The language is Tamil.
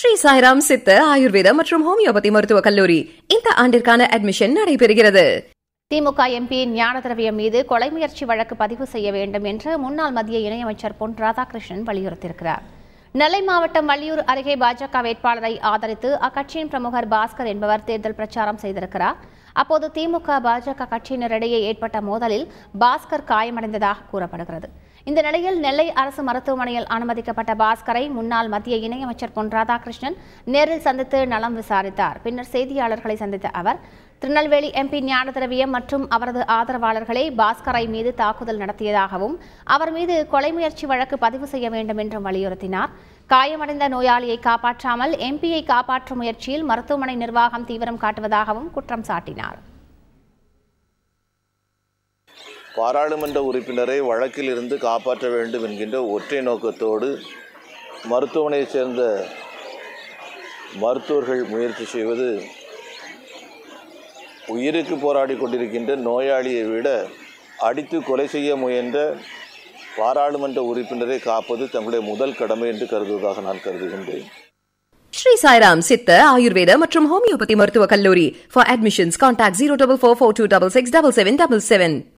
ஸ்ரீ சாய்ராம் சித்த ஆயுர்வேதம் மற்றும் ஹோமியோபதி மருத்துவக் கல்லூரி இந்த ஆண்டிற்கான அட்மிஷன் நடைபெறுகிறது திமுக எம்பி ஞான திரவியம் மீது கொலை முயற்சி வழக்கு பதிவு செய்ய வேண்டும் என்று முன்னாள் மத்திய இணையமைச்சர் பொன் ராதாகிருஷ்ணன் வலியுறுத்தியிருக்கிறார் நெல்லை மாவட்டம் வள்ளியூர் அருகே பாஜக வேட்பாளரை ஆதரித்து அக்கட்சியின் பிரமுகர் பாஸ்கர் என்பவர் தேர்தல் பிரச்சாரம் செய்திருக்கிறார் அப்போது திமுக பாஜக கட்சியினரிடையே ஏற்பட்ட மோதலில் பாஸ்கர் காயமடைந்ததாக கூறப்படுகிறது இந்த நிலையில் நெல்லை அரசு மருத்துவமனையில் அனுமதிக்கப்பட்ட பாஸ்கரை முன்னாள் மத்திய இணையமைச்சர் பொன் ராதாகிருஷ்ணன் நேரில் சந்தித்து நலம் விசாரித்தார் பின்னர் செய்தியாளர்களை சந்தித்த அவர் திருநெல்வேலி எம்பி ஞானதிரவியம் மற்றும் அவரது ஆதரவாளர்களே பாஸ்கரை மீது தாக்குதல் நடத்தியதாகவும் அவர் மீது கொலை முயற்சி வழக்கு பதிவு செய்ய வேண்டும் என்றும் வலியுறுத்தினார் காயமடைந்த நோயாளியை காப்பாற்றாமல் எம்பியை காப்பாற்றும் முயற்சியில் மருத்துவமனை நிர்வாகம் தீவிரம் காட்டுவதாகவும் குற்றம் சாட்டினார் பாராளுமன்ற உறுப்பினரை வழக்கில் இருந்து காப்பாற்ற வேண்டும் என்கின்ற ஒற்றை நோக்கத்தோடு மருத்துவமனையைச் சேர்ந்த மருத்துவர்கள் முயற்சி செய்வது உயிருக்கு போராடி கொண்டிருக்கின்ற நோயாளியை விட அடித்து கொலை செய்ய முயன்ற பாராளுமன்ற உறுப்பினரை காப்பது தங்களுடைய முதல் கடமை என்று கருதுவதாக நான் கருதுகின்றேன் ஸ்ரீ சாய்ராம் சித்த ஆயுர்வேத மற்றும் ஹோமியோபதி மருத்துவக் கல்லூரி for admissions contact zero double four four two double six double seven double seven